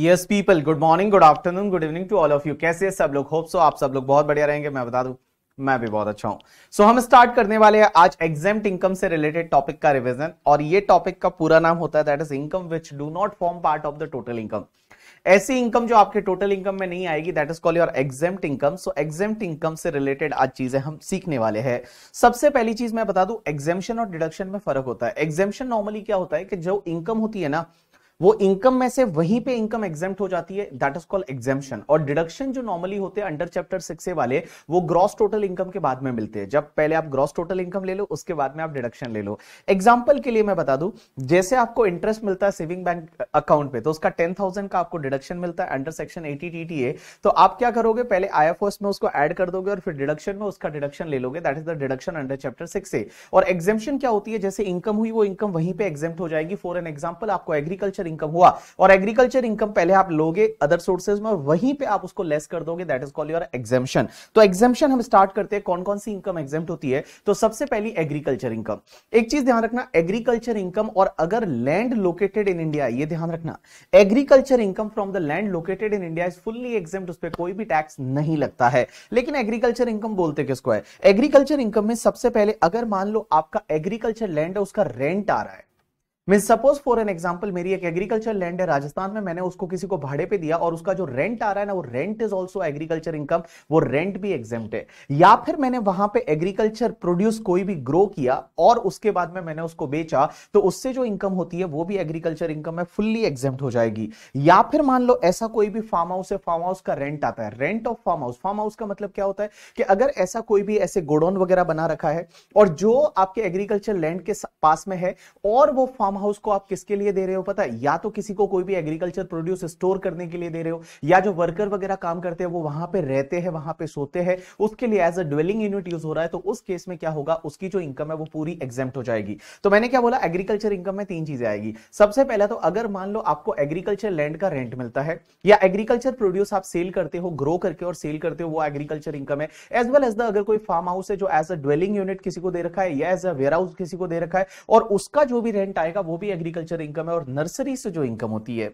yes people good morning good afternoon good evening to all of you कैसे सब लोग hope so आप सब लोग बहुत बढ़िया रहेंगे मैं बता दू मैं भी बहुत अच्छा हूं सो so, हम स्टार्ट करने वाले हैं आज एग्जाम इनकम से रिलेटेड टॉपिक का रिवीजन और ये टॉपिक का पूरा नाम होता है that is income which do not form part of the total income ऐसी इनकम जो आपके टोटल इनकम में नहीं आएगी that is call your exempt income so exempt income से रिलेटेड आज चीजें हम सीखने वाले हैं सबसे पहली चीज मैं बता दू एग्जामेशन और डिडक्शन में फर्क होता है एग्जामेशन नॉर्मली क्या होता है कि जो इनकम होती है ना वो इनकम में से वहीं पे इनकम एग्जाम हो जाती है दैट इज कॉल्ड एग्जेम्पन और डिडक्शन जो नॉर्मली होते हैं अंडर चैप्टर सिक्स वाले वो ग्रॉस टोटल इनकम के बाद में मिलते हैं जब पहले आप ग्रॉस टोटल इनकम ले लो उसके बाद में आप डिडक्शन ले लो एग्जाम्पल के लिए मैं बता दू जैसे आपको इंटरेस्ट मिलता है सेविंग बैंक अकाउंट पे तो उसका टेन थाउजेंड का आपको डिडक्शन मिलता है under section eighty T T A तो आप क्या करोगे पहले आई एफ में उसको एड कर दोगे और फिर डिडक्शन में उसका डिडक्शन ले लोगे that is the deduction under chapter six A और एग्जामेशन क्या होती है जैसे इनकम हुई वो इनकम वहीं पे एग्जाम हो जाएगी फॉर एन एग्जाम्पल आपको एग्रीकल्चर एग्रीकल्चर इनकम हुआ और एग्रीकल्चर इनकम पहले आप लोगे अदर सोर्सेज में वहीं पे आप उसको लेस कर दोगे that is call your exemption तो एग्जेम्पन हम स्टार्ट करते हैं कौन कौन सी इनकम एग्जेम्प्ट होती है तो सबसे पहली एग्रीकल्चर इनकम एक चीज ध्यान रखना एग्रीकल्चर इनकम और अगर लैंड लोकेटेड इन इंडिया ये ध्यान रखना agriculture income from the land located in India is fully exempt उस पर कोई भी टैक्स नहीं लगता है लेकिन एग्रीकल्चर इनकम बोलते किसको है एग्रीकल्चर इनकम में सबसे पहले अगर मान लो आपका एग्रीकल्चर लैंड है उसका रेंट आ रहा है mean suppose for an example मेरी एक एग्रीकल्चर लैंड है राजस्थान में मैंने उसको किसी को भाड़े पे दिया और उसका जो रेंट आ रहा है ना वो rent is also agriculture income वो रेंट भी एग्जाम है या फिर मैंने वहां पे एग्रीकल्चर प्रोड्यूस कोई भी ग्रो किया और उसके बाद में मैंने उसको बेचा तो उससे जो इनकम होती है वो भी एग्रीकल्चर इनकम है फुल्ली एग्जाम हो जाएगी या फिर मान लो ऐसा कोई भी फार्म हाउस है फार्म हाउस का रेंट आता है rent of farm house farm house का मतलब क्या होता है कि अगर ऐसा कोई भी ऐसे गोडाउन वगैरह बना रखा है और जो आपके एग्रीकल्चर लैंड के पास में है और वो फार्म फार्म हाउस को आप किसके लिए दे रहे हो पता है या तो किसी को कोई भी एग्रीकल्चर प्रोड्यूस स्टोर करने के लिए दे रहे हो या जो वर्कर वगैरह काम करते हैं वो वहां पे रहते हैं वहां पे सोते हैं उसके लिए as a dwelling unit use हो रहा है तो उस केस में क्या होगा उसकी जो इनकम है वो पूरी एग्जेम्प्ट हो जाएगी तो मैंने क्या बोला एग्रीकल्चर इनकम में तीन चीजें आएगी सबसे पहला तो अगर मान लो आपको एग्रीकल्चर लैंड का रेंट मिलता है या एग्रीकल्चर प्रोड्यूस आप सेल करते हो ग्रो करके और सेल करते हो वो एग्रीकल्चर इनकम है एज वेल एज द अगर कोई फार्म हाउस है जो एज अ ड्वेलिंग यूनिट किसी को दे रखा है या एज अ वेयर हाउस किसी को दे रखा है और उसका जो भी रेंट आएगा वो भी एग्रीकल्चर इनकम है और नर्सरी से जो इनकम होती है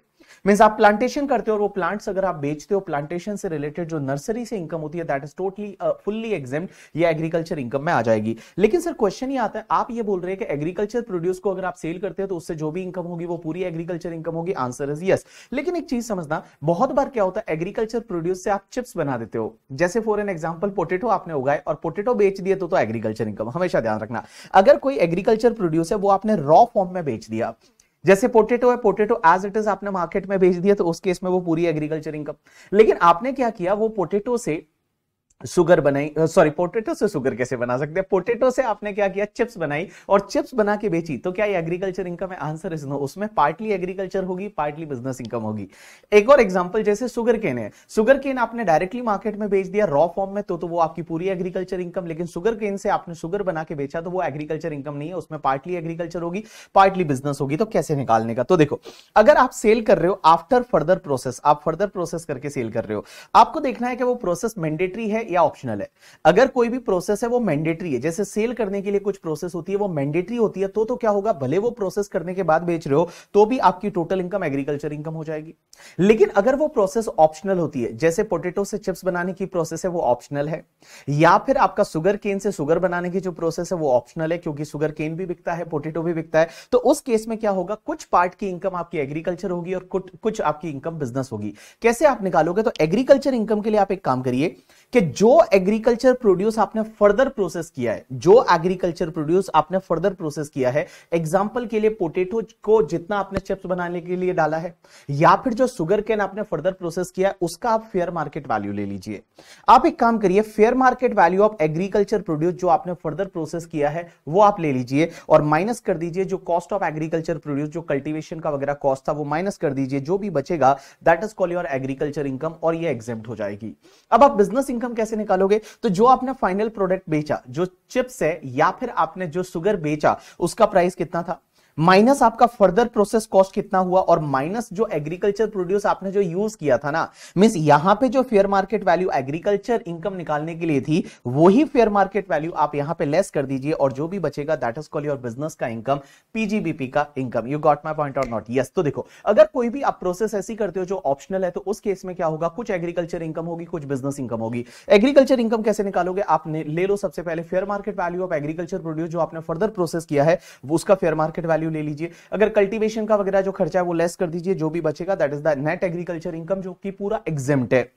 मीन्स आप प्लांटेशन करते हो और वो प्लांट्स अगर आप बेचते हो प्लांटेशन से रिलेटेड जो नर्सरी से इनकम होती है that is totally fully exempt ये एग्रीकल्चर इनकम में आ जाएगी लेकिन सर क्वेश्चन ही आता है आप ये बोल रहे हैं कि एग्रीकल्चर प्रोड्यूस को अगर आप सेल करते हो तो उससे जो भी इनकम होगी वो पूरी एग्रीकल्चर इनकम होगी आंसर इज यस लेकिन एक चीज समझना बहुत बार क्या होता है एग्रीकल्चर प्रोड्यूस से आप चिप्स बना देते हो जैसे फॉर एन एग्जाम्पल पोटेटो आपने उगाए और पोटेटो बेच दिए तो, तो एग्रीकल्चर इनकम हमेशा ध्यान रखना अगर कोई एग्रीकल्चर प्रोड्यूस है वो आपने रॉ फॉर्म में बेच दिया जैसे पोटेटो है पोटेटो एज इट इज आपने मार्केट में भेज दिया तो उस केस में वो पूरी एग्रीकल्चर इनकम लेकिन आपने क्या किया वो पोटेटो से सुगर बनाई सॉरी पोटेटो से सुगर कैसे बना सकते हैं पोटेटो से आपने क्या किया चिप्स बनाई और चिप्स बना के बेची तो क्या ये एग्रीकल्चर इनकम है आंसर इज नो उसमें पार्टली एग्रीकल्चर होगी पार्टली बिजनेस इनकम होगी एक और एग्जांपल जैसे सुगर केन है सुगर केन आपने डायरेक्टली मार्केट में बेच दिया रॉ फॉर्म में तो, तो वो आपकी पूरी एग्रीकल्चर इनकम लेकिन सुगर केन से आपने सुगर बना के बेचा तो वो एग्रीकल्चर इनकम नहीं है उसमें पार्टली एग्रीकल्चर होगी पार्टली बिजनेस होगी तो कैसे निकालने का तो देखो अगर आप सेल कर रहे हो आफ्टर फर्दर प्रोसेस आप फर्दर प्रोसेस करके सेल कर रहे हो आपको देखना है कि वो प्रोसेस मैंडेटरी है या ऑप्शनल है अगर कोई भी प्रोसेस है वो मैंडेटरी है जैसे सेल करने के लिए कुछ प्रोसेस होती है वो मैंडेटरी होती है तो तो क्या होगा भले वो प्रोसेस करने के बाद बेच रहे हो तो भी आपकी टोटल इनकम एग्रीकल्चर इनकम हो जाएगी लेकिन अगर वो प्रोसेस ऑप्शनल होती है जैसे पोटेटो से चिप्स बनाने की प्रोसेस है वो ऑप्शनल है या फिर आपका सुगर केन से सुगर बनाने की जो प्रोसेस है वो ऑप्शनल है क्योंकि सुगर केन भी बिकता है पोटेटो भी बिकता है तो उस केस में क्या होगा कुछ पार्ट की इनकम आपकी एग्रीकल्चर होगी और कुछ कुछ आपकी इनकम बिजनेस होगी कैसे आप निकालोगे तो एग्रीकल्चर इनकम के लिए आप एक काम करिए कि जो एग्रीकल्चर प्रोड्यूस आपने फर्दर प्रोसेस किया है जो एग्रीकल्चर प्रोड्यूस आपने फर्दर प्रोसेस किया है एग्जाम्पल के लिए पोटेटो को जितना आपने चिप्स बनाने के लिए डाला है या फिर जो सुगर कैन आपने फर्दर प्रोसेस किया है उसका आप फेयर मार्केट वैल्यू ले लीजिए आप एक काम करिए fair market value of agriculture produce जो आपने फर्दर प्रोसेस किया है वो आप ले लीजिए और माइनस कर दीजिए जो कॉस्ट ऑफ एग्रीकल्चर प्रोड्यूस जो कल्टिवेशन का वगैरह कॉस्ट था वो माइनस कर दीजिए जो भी बचेगा that is call your agriculture income और ये एग्जेप्ट हो जाएगी अब आप बिजनेस इनकम कैसे कैसे निकालोगे तो जो आपने फाइनल प्रोडक्ट बेचा जो चिप्स है या फिर आपने जो सुगर बेचा उसका प्राइस कितना था माइनस आपका फर्दर प्रोसेस कॉस्ट कितना हुआ और माइनस जो एग्रीकल्चर प्रोड्यूस आपने जो यूज किया था ना मीन यहां पे जो fair market value agriculture income निकालने के लिए थी वही फेयर मार्केट वैल्यू आप यहां पे लेस कर दीजिए और जो भी बचेगा that is call your business का इनकम पीजीबीपी का income you got my point और नॉट यस तो देखो अगर कोई भी आप प्रोसेस ऐसी करते हो जो ऑप्शनल है तो उस केस में क्या होगा कुछ एग्रीकल्चर इनकम होगी कुछ बिजनेस इनकम होगी एग्रीकल्चर इनकम कैसे निकालोगे आप ले लो सबसे पहले fair market value of agriculture produce जो आपने फर्दर प्रोसेस किया है उसका फेयर मार्केट वैल्यू वैल्यू ले लीजिए अगर कल्टीवेशन का वगैरह जो खर्चा है वो लेस कर दीजिए जो भी बचेगा that is the net agriculture income जो कि पूरा एग्जेम्प्ट है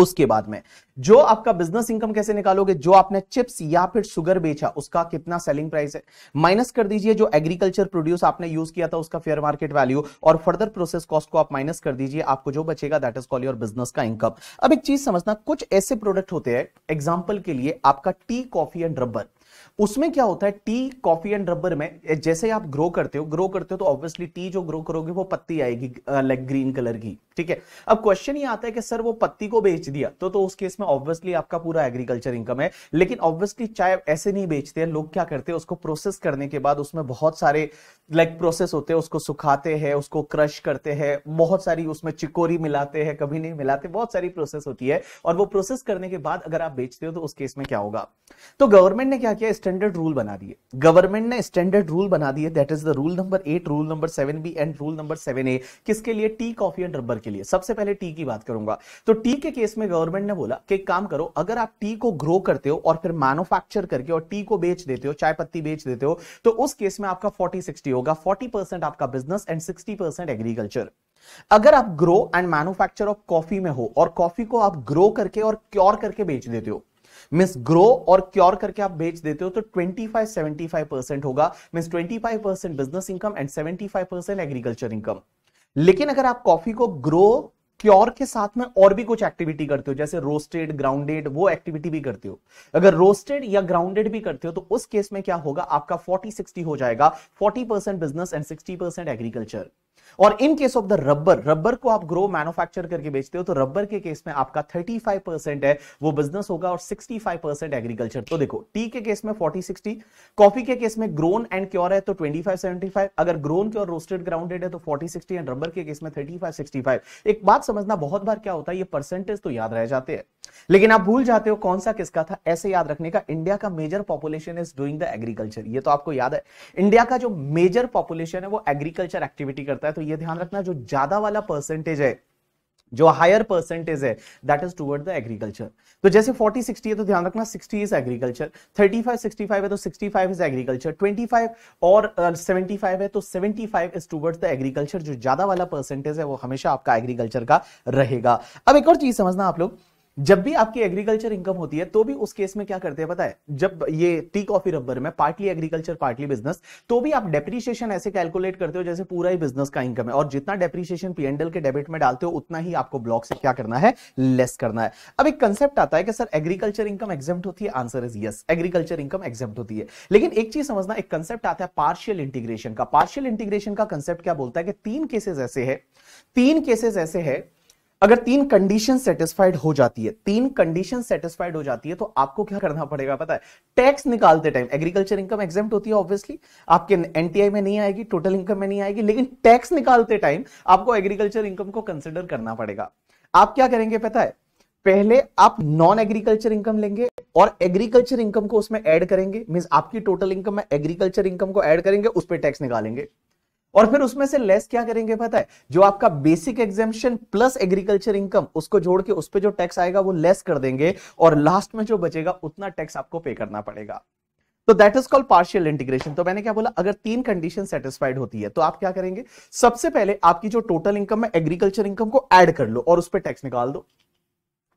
उसके बाद में जो आपका बिजनेस इनकम कैसे निकालोगे जो आपने चिप्स या फिर शुगर बेचा उसका कितना सेलिंग प्राइस है माइनस कर दीजिए जो एग्रीकल्चर प्रोड्यूस आपने यूज किया था उसका फेयर मार्केट वैल्यू और फर्दर प्रोसेस कॉस्ट को आप माइनस कर दीजिए आपको जो बचेगा that is call your business का इनकम अब एक चीज समझना कुछ ऐसे प्रोडक्ट होते हैं एग्जाम्पल के लिए आपका टी कॉफी एंड रबर उसमें क्या होता है टी कॉफी एंड रबर में जैसे आप ग्रो करते हो ग्रो करते हो तो ऑब्वियसली टी जो ग्रो करोगे वो पत्ती आएगी लाइक ग्रीन कलर की ठीक है अब क्वेश्चन ये आता है कि सर वो पत्ती को बेच दिया तो तो उस केस में ऑब्वियसली आपका पूरा एग्रीकल्चर इनकम है लेकिन ऑब्वियसली चाय ऐसे नहीं बेचते हैं लोग क्या करते हैं उसको प्रोसेस करने के बाद उसमें बहुत सारे लाइक प्रोसेस होते हैं उसको सुखाते हैं उसको क्रश करते हैं बहुत सारी उसमें चिकोरी मिलाते हैं कभी नहीं मिलाते बहुत सारी प्रोसेस होती है और वो प्रोसेस करने के बाद अगर आप बेचते हो तो उस केस में क्या होगा तो गवर्नमेंट ने क्या किया स्टैंडर्ड रूल बना दिए गवर्नमेंट ने स्टैंडर्ड रूल बना दिए that is the rule number eight rule number seven B and rule number seven A किसके लिए टी कॉफी एंड रबर के लिए सबसे पहले टी की बात करूंगा तो टी के केस में गवर्नमेंट ने बोला कि काम करो अगर आप टी को ग्रो करते हो और फिर मैनुफैक्चर करके और टी को बेच देते हो चाय पत्ती बेच देते हो तो उस केस में आपका फोर्टी सिक्सटी होगा फोर्टी परसेंट आपका business and sixty percent agriculture अगर आप grow and manufacture of coffee में हो और कॉफी को आप ग्रो करके और क्योर करके बेच देते हो मिस ग्रो और क्योर करके आप बेच देते हो तो 25 75 परसेंट होगा means 25 percent business income and 75 percent agriculture income लेकिन अगर आप कॉफी को ग्रो क्योर के साथ में और भी कुछ एक्टिविटी करते हो जैसे रोस्टेड ग्राउंडेड वो एक्टिविटी भी करते हो अगर रोस्टेड या ग्राउंडेड भी करते हो तो उस केस में क्या होगा आपका 40 60 हो जाएगा 40 percent business and 60 percent agriculture और in case of the rubber rubber को आप ग्रो मैन्युफैक्चर करके बेचते हो तो रबर के केस में आपका 35 परसेंट है वो बिजनेस होगा और 65 परसेंट एग्रीकल्चर तो देखो टी के केस में 40 60 कॉफी के केस में ग्रोन एंड क्योर है तो 25 75 अगर ग्रोन क्योर रोस्टेड ग्राउंडेड है तो 40 60 एंड रबर के केस में 35 65 एक बात समझना बहुत बार क्या होता है ये परसेंटेज तो याद रह जाते हैं लेकिन आप भूल जाते हो कौन सा किसका था ऐसे याद रखने का इंडिया का major population is doing the agriculture ये तो आपको याद है इंडिया का जो मेजर पॉपुलेशन है वो एग्रीकल्चर एक्टिविटी करता है तो तो ये ध्यान रखना जो ज्यादा वाला परसेंटेज है जो हायर परसेंटेज है that is toward the agriculture तो जैसे 40 60 है तो ध्यान रखना 60 इज एग्रीकल्चर 35 65 है तो 65 इज एग्रीकल्चर 25 और uh, 75 है तो 75 इज टूवर्ड द एग्रीकल्चर जो ज्यादा वाला परसेंटेज है वो हमेशा आपका एग्रीकल्चर का रहेगा अब एक और चीज समझना आप लोग जब भी आपकी एग्रीकल्चर इनकम होती है तो भी उस केस में क्या करते हैं पता है जब ये टी कॉफी रबर में पार्टली एग्रीकल्चर पार्टली बिजनेस तो भी आप डेप्रीशिएशन ऐसे कैलकुलेट करते हो जैसे पूरा ही बिजनेस का इनकम है और जितना पी पीएनडल के डेबिट में डालते हो उतना ही आपको ब्लॉक से क्या करना है लेस करना है अब एक कंसेप्ट आता है कि सर एग्रीकल्चर इनकम एग्जेम्प्ट होती है answer is yes agriculture income exempt होती है लेकिन एक चीज समझना एक कंसेप्ट आता है पार्शियल इंटीग्रेशन का पार्शियल इंटीग्रेशन का कंसेप्ट क्या बोलता है कि तीन केसेस ऐसे है तीन केसेस ऐसे है अगर तीन कंडीशन सेटिस्फाइड हो जाती है तीन कंडीशन सेटिस्फाइड हो जाती है तो आपको क्या करना पड़ेगा पता है टैक्स निकालते टाइम एग्रीकल्चर इनकम एग्जाम होती है ऑब्वियसली आपके एनटीआई में नहीं आएगी टोटल इनकम में नहीं आएगी लेकिन टैक्स निकालते टाइम आपको एग्रीकल्चर इनकम को कंसिडर करना पड़ेगा आप क्या करेंगे पता है पहले आप नॉन एग्रीकल्चर इनकम लेंगे और एग्रीकल्चर इनकम को उसमें ऐड करेंगे मीन आपकी टोटल इनकम में एग्रीकल्चर इनकम को ऐड करेंगे उस पर टैक्स निकालेंगे और फिर उसमें से लेस क्या करेंगे पता है जो आपका basic exemption plus agriculture income उसको जोड़ के उस पर जो टैक्स आएगा वो लेस कर देंगे और लास्ट में जो बचेगा उतना टैक्स आपको पे करना पड़ेगा तो that is called partial integration तो मैंने क्या बोला अगर तीन कंडीशन सेटिस्फाइड होती है तो आप क्या करेंगे सबसे पहले आपकी जो टोटल इनकम है एग्रीकल्चर इनकम को एड कर लो और उस पर टैक्स निकाल दो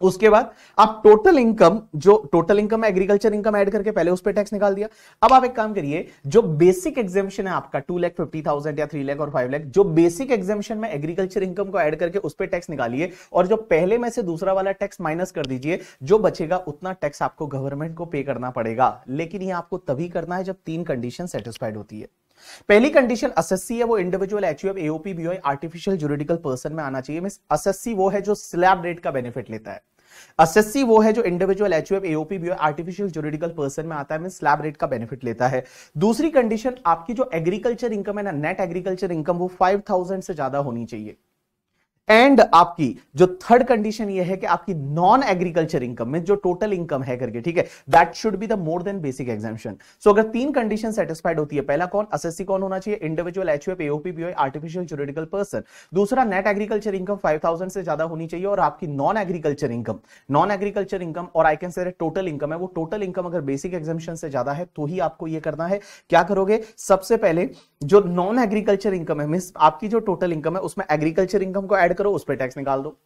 उसके बाद आप टोटल इनकम जो टोटल इनकम है एग्रीकल्चर इनकम ऐड करके पहले उस पर टैक्स निकाल दिया अब आप एक काम करिए जो बेसिक एग्जेम्पन है आपका टू लैख फिफ्टी थाउजेंड या थ्री लैख और फाइव लैख जो बेसिक एग्जेम्पन में एग्रीकल्चर इनकम को ऐड करके उस पर टैक्स निकालिए और जो पहले में से दूसरा वाला टैक्स माइनस कर दीजिए जो बचेगा उतना टैक्स आपको गवर्नमेंट को पे करना पड़ेगा लेकिन यह आपको तभी करना है जब तीन कंडीशन सेटिस्फाइड होती है पहली कंडीशन असेसी है वो individual HUF AOP BO artificial juridical person में आना चाहिए मीन असेसी वो है जो स्लैब रेट का बेनिफिट लेता है एसएससी वो है जो individual HUF AOP BO artificial juridical person में आता है मीन स्लैब रेट का बेनिफिट लेता है दूसरी कंडीशन आपकी जो एग्रीकल्चर इनकम है ना नेट एग्रीकल्चर इनकम वो 5000 से ज्यादा होनी चाहिए एंड आपकी जो थर्ड कंडीशन ये है कि आपकी नॉन एग्रीकल्चर इनकम में जो टोटल इनकम है करके ठीक है that should be the more than basic exemption so अगर तीन कंडीशन सेटिस्फाइड होती है पहला कौन एस कौन होना चाहिए individual HUF AOP BO artificial juridical person दूसरा नेट एग्रीकल्चर इनकम फाइव से ज्यादा होनी चाहिए और आपकी non agriculture income non agriculture income और I can say total income है वो टोटल इनकम अगर बेसिक एग्जामेशन से ज्यादा है तो ही आपको ये करना है क्या करोगे सबसे पहले जो नॉन एग्रीकल्चर इनकम है मीन आपकी जो टोटल इनकम है उसमें एग्रीकल्चर इनकम को एड ऐड करो उस पर टैक्स निकाल दो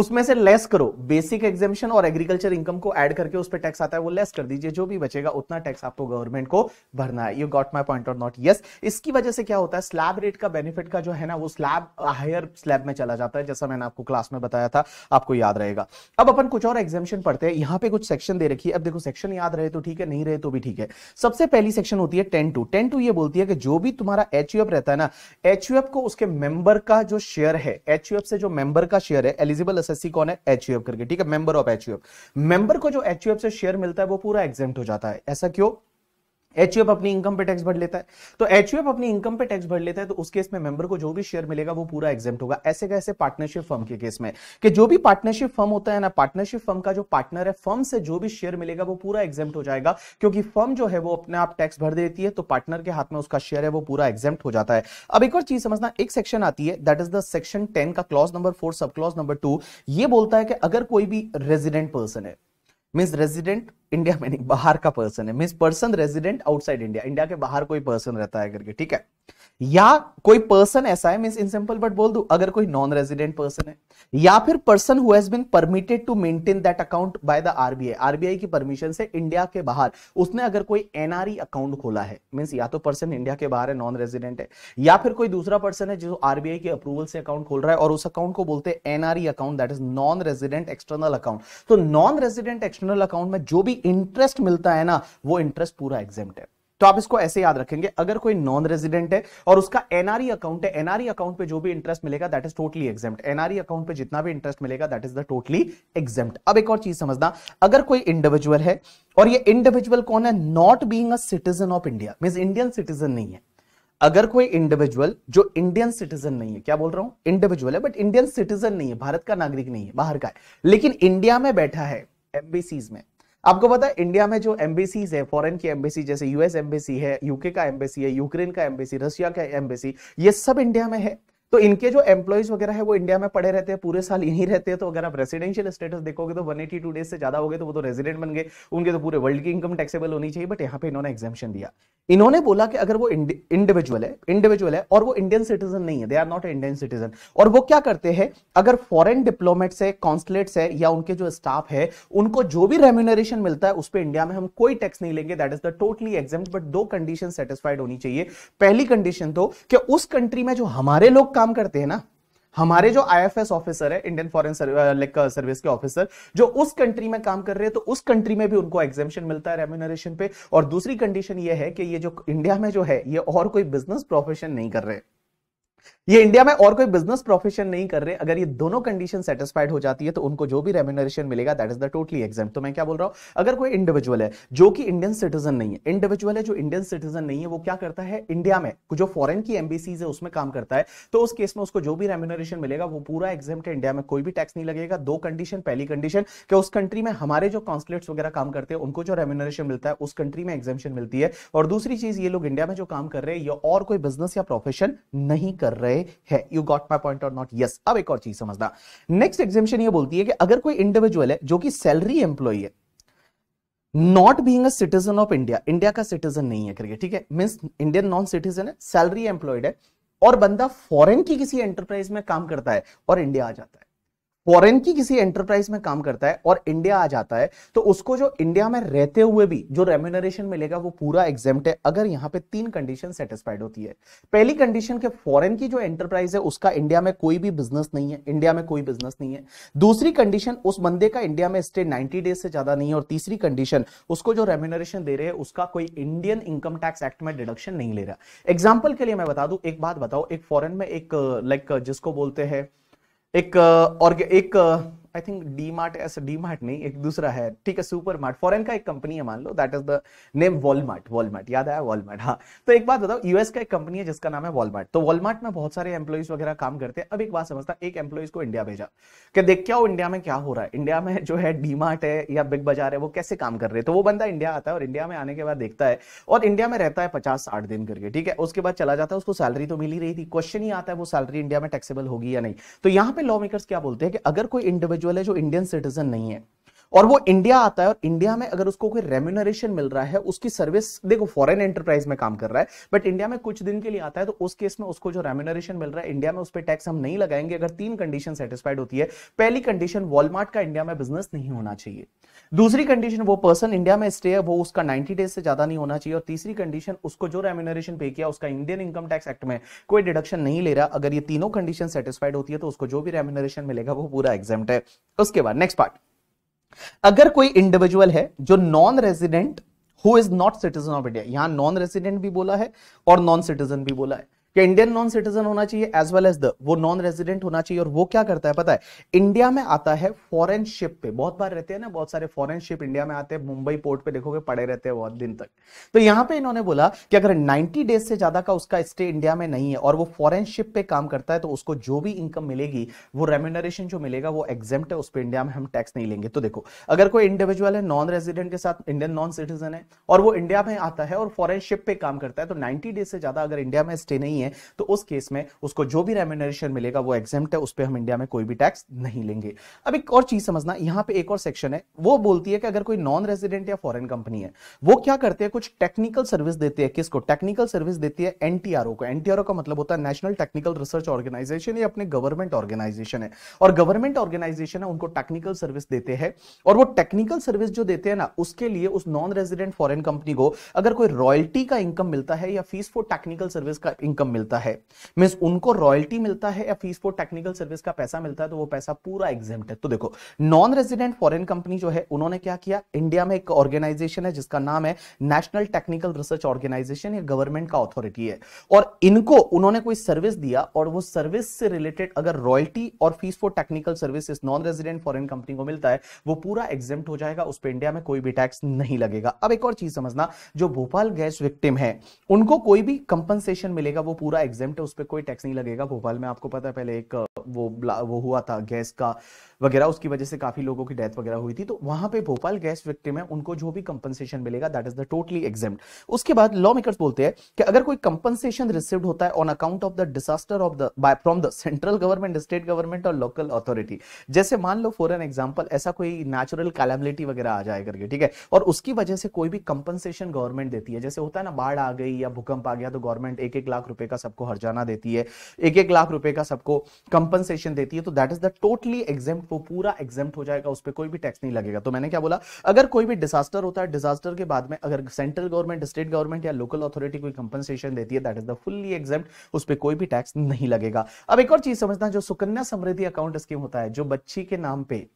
उसमें से लेस करो बेसिक एग्जामेशन और एग्रीकल्चर इनकम को ऐड करके उस पर टैक्स आता है वो लेस कर दीजिए जो भी बचेगा उतना टैक्स आपको गवर्नमेंट को भरना है यू गॉट माई पॉइंट और नॉट यस इसकी वजह से क्या होता है स्लैब रेट का बेनिफिट का जो है ना वो स्लैब हायर स्लैब में चला जाता है जैसा मैंने आपको क्लास में बताया था आपको याद रहेगा अब अपन कुछ और एग्जामेशन पढ़ते हैं यहाँ पे कुछ सेक्शन दे रखी है अब देखो सेक्शन याद रहे तो ठीक है नहीं रहे तो भी ठीक है सबसे पहली सेक्शन होती है टेन टू टेन टू ये बोलती है कि जो भी तुम्हारा एच रहता है ना एच को उसके मेंबर का जो शेयर है एच से जो मेंबर का शेयर है एलिजिबल प्लस एस कौन है एच करके ठीक है मेंबर ऑफ एच मेंबर को जो एच से शेयर मिलता है वो पूरा एग्जेम्प्ट हो जाता है ऐसा क्यों एच अपनी इनकम पे टैक्स भर लेता है तो एच अपनी इनकम पे टैक्स भर लेता है तो उस केस में मेंबर को जो भी शेयर मिलेगा वो पूरा एग्जाम होगा ऐसे कैसे पार्टनरशिप फर्म के केस में कि जो भी पार्टनरशिप फर्म होता है ना पार्टनरशिप फर्म का जो पार्टनर है फर्म से जो भी शेयर मिलेगा वो पूरा एग्जाम हो जाएगा क्योंकि फर्म जो है वो अपने आप टैक्स भर देती है तो पार्टनर के हाथ में उसका शेयर है वो पूरा एग्जाम हो जाता है अब एक और चीज समझना एक सेक्शन आती है that is the section ten का clause number four sub clause number two ये बोलता है कि अगर कोई भी रेजिडेंट पर्सन है मिस रेजिडेंट इंडिया में नहीं बाहर का पर्सन है means person resident outside India India के बाहर कोई पर्सन रहता है करके ठीक है या कोई पर्सन ऐसा है मीन इन सिंपल बट बोल दू अगर कोई नॉन रेजिडेंट पर्सन है या फिर person who has been permitted to maintain that account by the RBI RBI की परमिशन से इंडिया के बाहर उसने अगर कोई एनआरई अकाउंट e खोला है मीन्स या तो पर्सन इंडिया के बाहर है नॉन रेजिडेंट है या फिर कोई दूसरा पर्सन है जो आरबीआई के अप्रूवल से अकाउंट खोल रहा है और उस अकाउंट को बोलते हैं NRE account that is non resident external account तो नॉन रेजिडेंट एक्सटर्नल अकाउंट में जो भी इंटरेस्ट मिलता है ना वो इंटरेस्ट पूरा एग्जेम्प्ट है तो आप इसको ऐसे याद रखेंगे अगर कोई नॉन रेजिडेंट है और उसका एनआरई अकाउंट है एनआरई अकाउंट पे जो भी इंटरेस्ट मिलेगा that is totally exempt NRE account पे जितना भी इंटरेस्ट मिलेगा that is the totally exempt अब एक और चीज समझना अगर कोई इंडिविजुअल है और ये इंडिविजुअल कौन है not being citizen of India mean Indian citizen नहीं है अगर कोई इंडिविजुअल जो इंडियन सिटीजन नहीं है क्या बोल रहा हूं इंडिविजुअल है बट इंडियन सिटीजन नहीं है भारत का नागरिक नहीं है बाहर का है लेकिन इंडिया में बैठा है एमबीसी में आपको पता है इंडिया में जो एम्बेसीज है फॉरेन की एम्बेसी जैसे यूएस एम्बेसी है यूके का एम्बेसी है यूक्रेन का एम्बेसी रशिया का एम्बेसी ये सब इंडिया में है तो इनके जो एम्प्लॉयज वगैरह है वो इंडिया में पड़े रहते हैं पूरे साल यहीं रहते हैं तो अगर आप रेसिडेंशियल स्टेटस देखोगे तो 182 डेज से ज्यादा हो गए तो वो तो रेजिडेंट बन गए उनके तो पूरे वर्ल्ड की इनकम टैक्सेबल होनी चाहिए बट यहाँ पे इन्होंने एग्जामेशन दिया इन्होंने बोला कि अगर वो इंडिविजुअल है इंडिविजुअल है और वो इंडियन सिटीजन नहीं है they are not Indian citizen और वो क्या करते हैं अगर फॉरेन डिप्लोमेट्स है कॉन्सुलेट्स है या उनके जो स्टाफ है उनको जो भी रेम्यूनरेशन मिलता है उस पर इंडिया में हम कोई टैक्स नहीं लेंगे that is the totally exempt but दो कंडीशन सेटिस्फाइड होनी चाहिए पहली कंडीशन तो कि उस कंट्री में जो हमारे लोग काम करते हैं ना हमारे जो आईएफएस ऑफिसर है इंडियन फॉरेन सर्विस के ऑफिसर जो उस कंट्री में काम कर रहे हैं तो उस कंट्री में भी उनको एग्जेम्पन मिलता है रेम्यूनरेशन पे और दूसरी कंडीशन ये है कि ये जो इंडिया में जो है ये और कोई बिजनेस प्रोफेशन नहीं कर रहे ये इंडिया में और कोई बिजनेस प्रोफेशन नहीं कर रहे अगर ये दोनों कंडीशन सेटिस्फाइड हो जाती है तो उनको जो भी रेम्यूनरेशन मिलेगा that is the totally exempt तो मैं क्या बोल रहा हूं अगर कोई इंडिविजुअल है जो कि इंडियन सिटीजन नहीं है इंडिविजुअल है जो इंडियन सिटीजन नहीं है वो क्या करता है इंडिया में जो फॉरन की एम्बेसीज है उसमें काम करता है तो उस केस में उसको जो भी रेम्यूनरेशन मिलेगा वो पूरा एग्जाम है इंडिया में कोई भी टैक्स नहीं लगेगा दो कंडीशन पहली कंडीशन कि उस कंट्री में हमारे जो कॉन्सुलेट्स वगैरह काम करते हैं उनको जो रेम्यूनरेशन मिलता है उस कंट्री में एग्जामेशन मिलती है और दूसरी चीज ये लोग इंडिया में जो काम कर रहे हैं ये और कोई बिजनेस या प्रोफेशन नहीं कर रहे रहे हैं यू गॉट माई पॉइंट और नॉट यस अब एक और चीज समझना नेक्स्ट एग्जिबिशन ये बोलती है कि अगर कोई इंडिविजुअल है जो कि सैलरी एम्प्लॉय है not being citizen of India India का सिटीजन नहीं है करके ठीक है मीन्स इंडियन नॉन सिटीजन है सैलरी एम्प्लॉयड है और बंदा फॉरेन की किसी एंटरप्राइज में काम करता है और इंडिया आ जाता है फॉरेन की किसी एंटरप्राइज में काम करता है और इंडिया आ जाता है तो उसको जो इंडिया में रहते हुए भी जो रेम्यूनरेशन मिलेगा वो पूरा एग्जेम्प्ट है अगर यहाँ पे तीन कंडीशन सेटिस्फाइड होती है पहली कंडीशन के फॉरेन की जो एंटरप्राइज है उसका इंडिया में कोई भी बिजनेस नहीं है इंडिया में कोई बिजनेस नहीं है दूसरी कंडीशन उस बंदे का इंडिया में स्टे नाइनटी डेज से ज्यादा नहीं है और तीसरी कंडीशन उसको जो रेम्यूनरेशन दे रहे हैं उसका कोई इंडियन इनकम टैक्स एक्ट में डिडक्शन नहीं ले रहा एग्जाम्पल के लिए मैं बता दू एक बात बताओ एक फॉरन में एक लाइक जिसको बोलते हैं एक और एक आई थिंक डी मार्ट ऐसा डी मार्ट नहीं एक दूसरा है ठीक है सुपर मार्ट फॉरन का एक कंपनी है मान लो that is the name Walmart Walmart याद आया वॉलमार्ट हाँ तो एक बात बताओ यूएस का एक कंपनी है जिसका नाम है वॉलमार्ट तो वॉलमार्ट में बहुत सारे एम्प्लॉइज वगैरह काम करते हैं अब एक बात समझता एक एम्प्लॉइज को इंडिया भेजा कि देख क्या हो इंडिया में क्या हो रहा है इंडिया में जो है डी मार्ट है या बिग बाजार है वो कैसे काम कर रहे हैं तो वो बंदा इंडिया आता है और इंडिया में आने के बाद देखता है और इंडिया में रहता है पचास साठ दिन करके ठीक है उसके बाद चला जाता है उसको सैलरी तो मिल ही रही थी क्वेश्चन ही आता है वो सैलरी इंडिया में टैक्सेबल होगी या नहीं तो यहाँ पे लॉ मेकर्स क्या बोलते हैं कि अगर कोई इंडिविजुअल इंडिविजुअल है जो इंडियन सिटीजन नहीं है और वो इंडिया आता है और इंडिया में अगर उसको कोई रेम्यूनरेशन मिल रहा है उसकी सर्विस देखो फॉरेन एंटरप्राइज में काम कर रहा है बट इंडिया में कुछ दिन के लिए आता है तो उस केस में उसको जो रेम्यूनरेशन मिल रहा है इंडिया में उस पर टैक्स हम नहीं लगाएंगे अगर तीन कंडीशन सेटिस्फाइड होती है पहली कंडीशन वॉलमार्ट का इंडिया में बिजनेस नहीं होना चाहिए दूसरी कंडीशन वो पर्सन इंडिया में स्टे है वो उसका 90 डेज से ज्यादा नहीं होना चाहिए और तीसरी कंडीशन उसको जो रेम्यूनरेशन पे किया उसका इंडियन इनकम टैक्स एक्ट में कोई डिडक्शन नहीं ले रहा अगर ये तीनों कंडीशन सेटिस्फाइड होती है तो उसको जो भी रेम्यूनरेशन मिलेगा वो पूरा एग्जाम है उसके बाद नेक्स्ट पार्ट अगर कोई इंडिविजुअल है जो non resident who is not citizen of India यहां नॉन रेजिडेंट भी बोला है और नॉन सिटीजन भी बोला है कि इंडियन नॉन सिटीजन होना चाहिए एज वेल एज द वो नॉन रेजिडेंट होना चाहिए और वो क्या करता है पता है इंडिया में आता है फॉरेन शिप पे बहुत बार रहते हैं ना बहुत सारे फॉरेन शिप इंडिया में आते हैं मुंबई पोर्ट पे देखोगे पड़े रहते हैं बहुत दिन तक तो यहाँ पे इन्होंने बोला कि अगर नाइन्टी डेज से ज्यादा का उसका स्टे इंडिया में नहीं है और वो फॉरेन शिप पे काम करता है तो उसको जो भी इनकम मिलेगी वो रेम्यूनरेशन जो मिलेगा वो एग्जेम्प्ट है उस पर इंडिया में हम टैक्स नहीं लेंगे तो देखो अगर कोई इंडिविजुअल है नॉन रेजिडेंट के साथ इंडियन नॉन सिटीजन है और वो इंडिया में आता है और फॉरन शिप पे काम करता है तो नाइन्टी डेज से ज्यादा अगर इंडिया में स्टे नहीं है है तो उस केस में उसको जो भी रेम्यूनरेशन मिलेगा वो एग्जाम है उस पर हम इंडिया में कोई भी टैक्स नहीं लेंगे अब एक और चीज समझना यहाँ पे एक और सेक्शन है वो बोलती है कि अगर कोई नॉन रेजिडेंट या फॉरन कंपनी है वो क्या करते हैं कुछ टेक्निकल सर्विस देती है किसको टेक्निकल सर्विस देती है एनटीआरओ को एनटीआरओ का मतलब होता है नेशनल टेक्निकल रिसर्च ऑर्गेनाइजेशन या अपने गवर्नमेंट ऑर्गेनाइजेशन है और गवर्नमेंट ऑर्गेनाइजेशन है उनको टेक्निकल सर्विस देते हैं और वो टेक्निकल सर्विस जो देते हैं ना उसके लिए उस नॉन रेजिडेंट फॉरेन कंपनी को अगर कोई रॉयल्टी का इनकम मिलता है या फीस फॉर टेक्निकल सर्विस का इनकम मिलता है मीन्स उनको रॉयल्टी मिलता है या फीस फॉर टेक्निकल सर्विस का पैसा मिलता है तो वो पैसा पूरा एग्जेम्प्ट है तो देखो नॉन रेजिडेंट फॉरेन कंपनी जो है उन्होंने क्या किया इंडिया में एक ऑर्गेनाइजेशन है जिसका नाम है नेशनल टेक्निकल रिसर्च ऑर्गेनाइजेशन या गवर्नमेंट का अथॉरिटी है और इनको उन्होंने कोई सर्विस दिया और वो सर्विस से रिलेटेड अगर रॉयल्टी और fees for technical service non resident foreign company को मिलता है वो पूरा एग्जेम्प्ट हो जाएगा उस पर इंडिया में कोई भी टैक्स नहीं लगेगा अब एक और चीज समझना जो भोपाल गैस विक्टिम है उनको कोई भी कंपनसेशन मिलेगा वो पूरा एग्जाम है उस पर कोई टैक्स नहीं लगेगा भोपाल में आपको पता है पहले एक वो वो हुआ था गैस का वगैरह उसकी वजह से काफी लोगों की डेथ वगैरह हुई थी तो वहां पे भोपाल गैस विक्टिम है उनको जो भी कंपनसेशन मिलेगा that is the totally exempt उसके बाद लॉ मेकर्स बोलते हैं कि अगर कोई कंपनसेशन रिसीव होता है on account of the disaster of the by from the central government state government और लोकल अथॉरिटी जैसे मान लो फॉर एन एग्जाम्पल ऐसा कोई नेचुरल कैलेबिलिटी वगैरह आ जाए करके ठीक है और उसकी वजह से कोई भी कंपनसेशन गवर्नमेंट देती है जैसे होता है ना बाढ़ आ गई या भूकंप आ गया तो गवर्नमेंट एक एक लाख रुपए का सबको हरजाना देती है एक एक लाख रुपए का सबको कंपनसेशन देती है तो that is the totally exempt वो पूरा एग्जाम हो जाएगा उस पर कोई भी टैक्स नहीं लगेगा तो मैंने क्या बोला अगर कोई भी डिजास्टर होता है डिजास्टर के बाद में अगर सेंट्रल गवर्नमेंट स्टेट गवर्नमेंट या लोकल अथॉरिटी कोई कंपनसेशन देती है that is the fully exempt उस पर कोई भी टैक्स नहीं लगेगा अब एक और चीज समझना जो सुकन्या समृद्धि अकाउंट स्कीम होता है जो बच्ची के नाम पे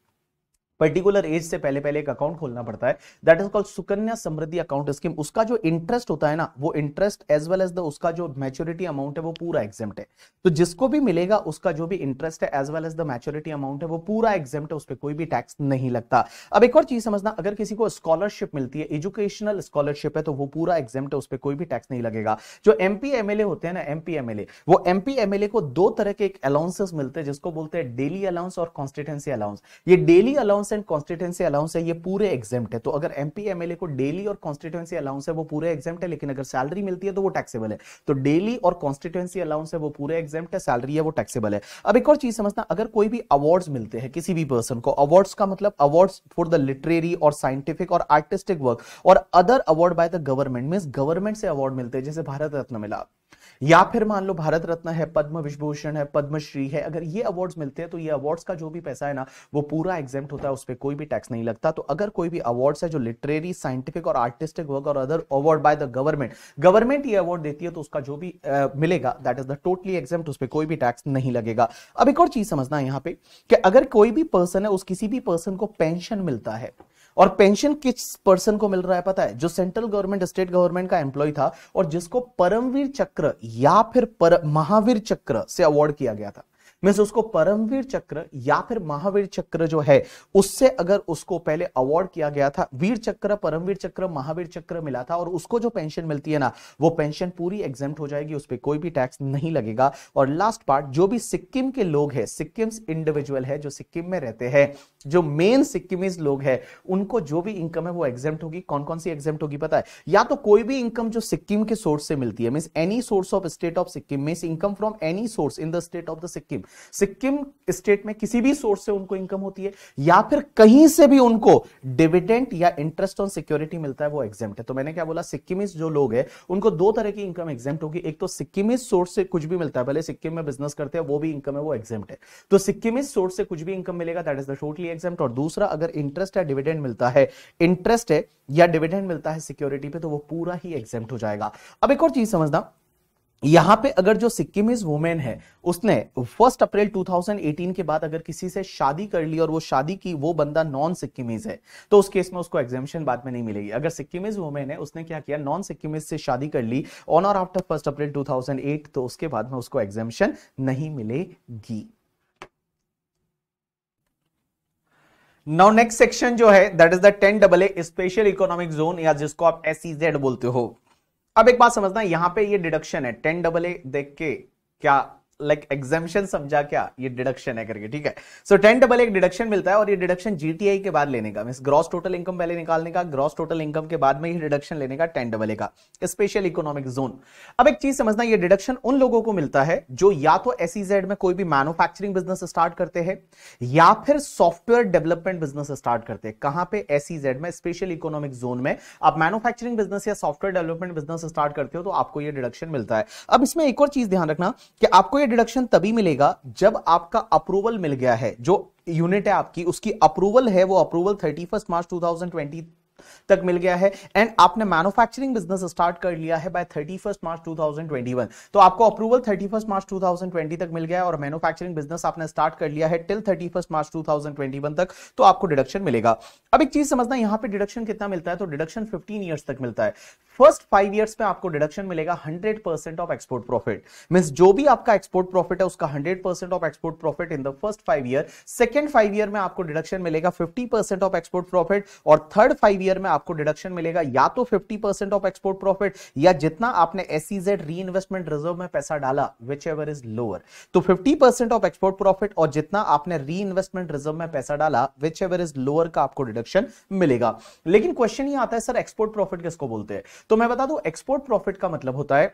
पर्टिकुलर एज से पहले पहले एक अकाउंट खोलना पड़ता है that is called Sukanya Samriddhi account scheme उसका जो इंटरेस्ट होता है ना वो interest as well as the उसका जो मैच्योरिटी अमाउंट है वो पूरा एग्जाम्ट है तो जिसको भी मिलेगा उसका जो भी इंटरेस्ट है as well as the maturity amount है वो पूरा एग्जाम्ट है उस पर कोई भी टैक्स नहीं लगता अब एक और चीज समझना अगर किसी को स्कॉलरशिप मिलती है एजुकेशनल स्कॉलरशिप है तो वो पूरा एग्जेम्ट है उस पर कोई भी टैक्स नहीं लगेगा जो एल ए होते हैं ना एल ए वो एल ए को दो तरह के एक अलाउंसेस मिलते हैं जिसको बोलते हैं डेली अलाउंस और कॉन्स्टिट्यूंसी अलाउंस ये daily allowance allowance and constituency allowance है ये पूरे एग्जाम है तो अगर एमपी एमएलए को डेली और कॉन्स्टिट्यूंसी अलाउंस है वो पूरे एग्जाम है लेकिन अगर सैलरी मिलती है तो वो टैक्सेबल है तो डेली और कॉन्स्टिट्यूंसी अलाउंस है वो पूरे एग्जाम है सैलरी है वो टैक्सेबल है अब एक और चीज समझना अगर कोई भी अवार्ड मिलते हैं किसी भी पर्सन को अवार्ड्स का मतलब अवार्ड्स फॉर द लिटरेरी और साइंटिफिक और आर्टिस्टिक वर्क और other award by the government mean government से अवार्ड मिलते हैं जैसे भारत रत्न मिला या फिर मान लो भारत रत्न है पद्म विभूषण है पद्मश्री है अगर ये अवार्ड्स मिलते हैं तो ये अवार्ड्स का जो भी पैसा है ना वो पूरा एग्जाम होता है उस पर कोई भी टैक्स नहीं लगता तो अगर कोई भी अवार्ड्स है जो लिटरेरी साइंटिफिक और आर्टिस्टिक वर्क और other award by the government government ये अवार्ड देती है तो उसका जो भी आ, मिलेगा that is the totally exempt उस पर कोई भी टैक्स नहीं लगेगा अब एक और चीज समझना है यहाँ पे कि अगर कोई भी पर्सन है उस किसी भी पर्सन को पेंशन मिलता है और पेंशन किस पर्सन को मिल रहा है पता है जो सेंट्रल गवर्नमेंट स्टेट गवर्नमेंट का एम्प्लॉय था और जिसको परमवीर चक्र या फिर महावीर चक्र से अवार्ड किया गया था मीन्स उसको परमवीर चक्र या फिर महावीर चक्र जो है उससे अगर उसको पहले अवार्ड किया गया था वीर चक्र परमवीर चक्र महावीर चक्र मिला था और उसको जो पेंशन मिलती है ना वो पेंशन पूरी एग्जाम हो जाएगी उस पर कोई भी टैक्स नहीं लगेगा और लास्ट पार्ट जो भी सिक्किम के लोग हैं सिक्किम इंडिविजुअल है जो सिक्किम में रहते हैं जो मेन सिक्किमीज लोग हैं उनको जो भी इनकम है वो एग्जाम होगी कौन कौन सी एग्जाम होगी पता है या तो कोई भी इनकम जो सिक्किम के सोर्स से मिलती है mean any source of state of Sikkim mean income from any source in the state of the Sikkim Sikkim state में किसी भी सोर्स से उनको इनकम होती है या फिर कहीं से भी उनको डिविडेंट या इंटरेस्ट ऑन सिक्योरिटी मिलता है वो एग्जेम्प्ट है तो मैंने क्या बोला सिक्किमिस जो लोग है उनको दो तरह की इनकम एग्जेम्प्ट होगी एक तो सिक्किमिस सोर्स से कुछ भी मिलता है भले सिक्किम में बिजनेस करते हैं वो भी इनकम है वो एग्जेम्प्ट है तो सिक्किमिस सोर्स से कुछ भी इनकम मिलेगा that is the totally exempt और दूसरा अगर इंटरेस्ट या डिविडेंड मिलता है इंटरेस्ट है या डिविडेंड मिलता है सिक्योरिटी पे तो वो पूरा ही एग्जेम्प्ट हो जाएगा अब एक और चीज समझना यहां पे अगर जो सिक्किमीज वुमेन है उसने फर्स्ट अप्रैल 2018 के बाद अगर किसी से शादी कर ली और वो शादी की वो बंदा नॉन सिक्किमीज है तो उस केस में उसको एग्जामेशन बाद में नहीं मिलेगी अगर सिक्किमीज वुमेन है उसने क्या किया नॉन सिक्किमीज से शादी कर ली ऑन और आफ्टर फर्स्ट अप्रैल 2008 तो उसके बाद में उसको एग्जामेशन नहीं मिलेगी नाउ नेक्स्ट सेक्शन जो है that is the ten double A special economic zone या जिसको आप एस e बोलते हो अब एक बात समझना यहां पे ये डिडक्शन है टेन डबल ए देख के क्या लाइक एग्जामेशन समझा क्या ये डिडक्शन है करके ठीक है सो टेन डबल एक डिडक्शन मिलता है और ये डिडक्शन जीटीआई के बाद लेने का मीन ग्रॉस टोटल इनकम पहले निकालने का ग्रॉस टोटल इनकम के बाद में ये डिडक्शन लेने का टेन डबल ए का स्पेशल इकोनॉमिक जोन अब एक चीज समझना ये डिडक्शन उन लोगों को मिलता है जो या तो एस e में कोई भी मैन्युफैक्चरिंग बिजनेस स्टार्ट करते हैं या फिर सॉफ्टवेयर डेवलपमेंट बिजनेस स्टार्ट करते हैं कहां पे एस e में स्पेशल इकोनॉमिक जोन में आप मैन्युफैक्चरिंग बिजनेस या सॉफ्टवेयर डेवलपमेंट बिजनेस स्टार्ट करते हो तो आपको ये डिडक्शन मिलता है अब इसमें एक और चीज ध्यान रखना कि आपको डिडक्शन तभी मिलेगा जब आपका अप्रूवल मिल गया है जो यूनिट है आपकी उसकी अप्रूवल है वो अप्रूवल थर्टी मार्च टू तक मिल गया है एंड आपने मैन्युफैक्चरिंग बिजनेस स्टार्ट कर लिया है बाय थर्टी मार्च 2021 तो आपको अप्रूवल फर्स्ट मार्च 2020 तक मिल गया और मैन्युफैक्चरिंग बिजनेस आपने स्टार्ट कर लिया है टिल 31 मार्च 2021 तक तो आपको डिडक्शन मिलेगा अब एक चीज समझना यहाँ पे डिडक्शन कितना मिलता है तो डिडक्शन फिफ्टीन ईयर्स तक मिलता है फर्स्ट फाइव ईयर्स में आपको डिडक्शन मिलेगा hundred percent of export profit means जो भी आपका एक्सपोर्ट प्रॉफिट है उसका hundred percent of export profit in the first five year second five year में आपको डिडक्शन मिलेगा fifty percent of export profit और थर्ड फाइव ईयर में आपको डिडक्शन मिलेगा या तो 50 परसेंट ऑफ एक्सपोर्ट प्रॉफिट या जितना आपने एस री इन्वेस्टमेंट रिजर्व में पैसा डाला विच एवर इज लोअर तो 50 परसेंट ऑफ एक्सपोर्ट प्रॉफिट और जितना आपने री इन्वेस्टमेंट रिजर्व में पैसा डाला विच एवर इज लोअर का आपको डिडक्शन मिलेगा लेकिन क्वेश्चन ये आता है सर एक्सपोर्ट प्रॉफिट किसको बोलते हैं तो मैं बता दू एक्सपोर्ट प्रॉफिट का मतलब होता है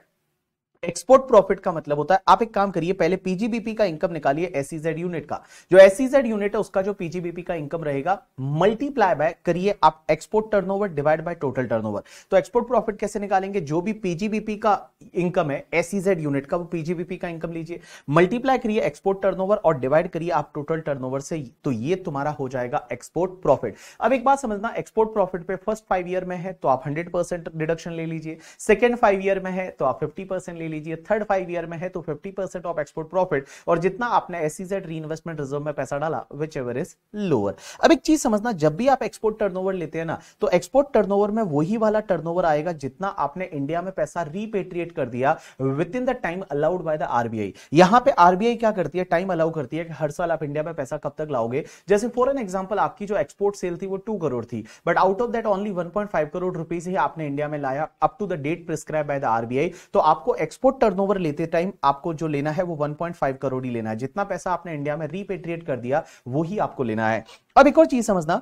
एक्सपोर्ट प्रॉफिट का मतलब होता है आप एक काम करिए पहले पीजीबीपी का इनकम निकालिए एसईजेड यूनिट e का जो एसईजेड यूनिट e है उसका जो पीजीबीपी का इनकम रहेगा मल्टीप्लाई बाय करिए आप export turnover divide by total turnover तो एक्सपोर्ट प्रॉफिट कैसे निकालेंगे जो भी पीजीबीपी का इनकम है एसईजेड यूनिट e का वो पीजीबीपी का इनकम लीजिए मल्टीप्लाई करिए एक्सपोर्ट टर्नओवर और डिवाइड करिए आप टोटल टर्नओवर से तो ये तुम्हारा हो जाएगा एक्सपोर्ट प्रॉफिट अब एक बात समझना एक्सपोर्ट प्रॉफिट पे फर्स्ट फाइव ईयर में है तो आप हंड्रेड डिडक्शन ले लीजिए सेकेंड फाइव ईयर में है तो आप फिफ्टी ले लीजिए थर्ड फाइव ईयर में है तो fifty percent of export profit और जितना आपने एस री इन्वेस्टमेंट रिजर्व में पैसा डाला विच एवर इज लोअर अब एक चीज समझना जब भी आप एक्सपोर्ट टर्न लेते हैं ना तो एक्सपोर्ट टर्न में वही वाला टर्न आएगा जितना आपने इंडिया में पैसा रिपेट्रिएट कर दिया within the time allowed by the RBI यहां पर आरबीआई क्या करती है टाइम अलाउ करती है कि हर साल आप इंडिया में पैसा कब तक लाओगे जैसे फॉर एन एग्जाम्पल आपकी जो एक्सपोर्ट सेल थी वो टू करोड़ थी but out of that only one crore rupees ही आपने इंडिया में लाया up to the date prescribe by the RBI तो आपको एक्सपोर्ट एक्सपोर्ट टर्नओवर लेते टाइम आपको जो लेना है वो 1.5 करोड़ ही लेना है जितना पैसा आपने इंडिया में रिपेट्रिएट कर दिया वो ही आपको लेना है अब एक और चीज समझना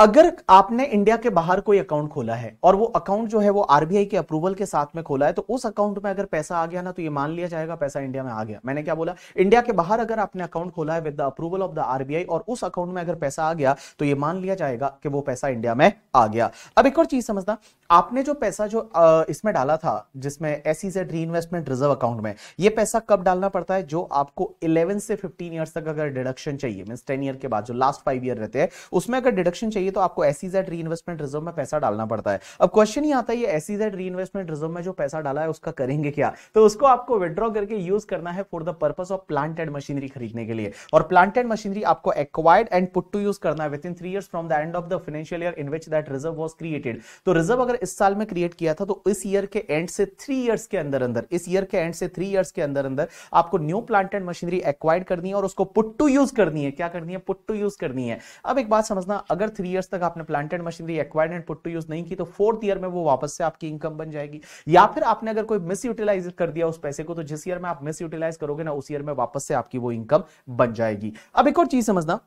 अगर आपने इंडिया के बाहर कोई अकाउंट खोला है और वो अकाउंट जो है वो आरबीआई के अप्रूवल के साथ में खोला है तो उस अकाउंट में अगर पैसा आ गया ना तो ये मान लिया जाएगा पैसा इंडिया में आ गया मैंने क्या बोला इंडिया के बाहर अगर आपने अकाउंट खोला है with the approval of the RBI और उस अकाउंट में अगर पैसा आ गया तो ये मान लिया जाएगा कि वो पैसा इंडिया में आ गया अब एक और चीज समझना आपने जो पैसा जो इसमें डाला था जिसमें S Z reinvestment reserve account में ये पैसा कब डालना पड़ता है जो आपको इलेवन से फिफ्टीन ईयर्स तक अगर डिडक्शन चाहिए मीन टेन ईयर के बाद जो लास्ट फाइव ईयर रहते हैं उसमें अगर डिडक्शन चाहिए चाहिए तो आपको S Z reinvestment reserve में पैसा डालना पड़ता है अब क्वेश्चन ही आता है ये S SEZ reinvestment reserve में जो पैसा डाला है उसका करेंगे क्या तो उसको आपको विद्रॉ करके यूज करना है for the purpose of plant and machinery खरीदने के लिए और प्लांट एंड मशीनरी आपको acquired and put to use करना है within three year from the end of the financial year in which that reserve was created तो reserve अगर इस साल में क्रिएट किया था तो इस ईयर के एंड से थ्री ईयर्स के अंदर अंदर इस ईयर के एंड से थ्री ईयर्स के अंदर अंदर आपको new plant and machinery acquired करनी है और उसको पुट टू यूज करनी है क्या करनी है पुट टू यूज करनी है अब एक बात समझना अगर थ्री ईयर्स तक आपने plant and machinery acquired and put to use नहीं की तो फोर्थ ईयर में वो वापस से आपकी इनकम बन जाएगी या फिर आपने अगर कोई मिस यूटिलाइज कर दिया उस पैसे को तो जिस ईयर में आप मिस यूटिलाइज करोगे ना उस ईयर में वापस से आपकी वो इनकम बन जाएगी अब एक और चीज समझना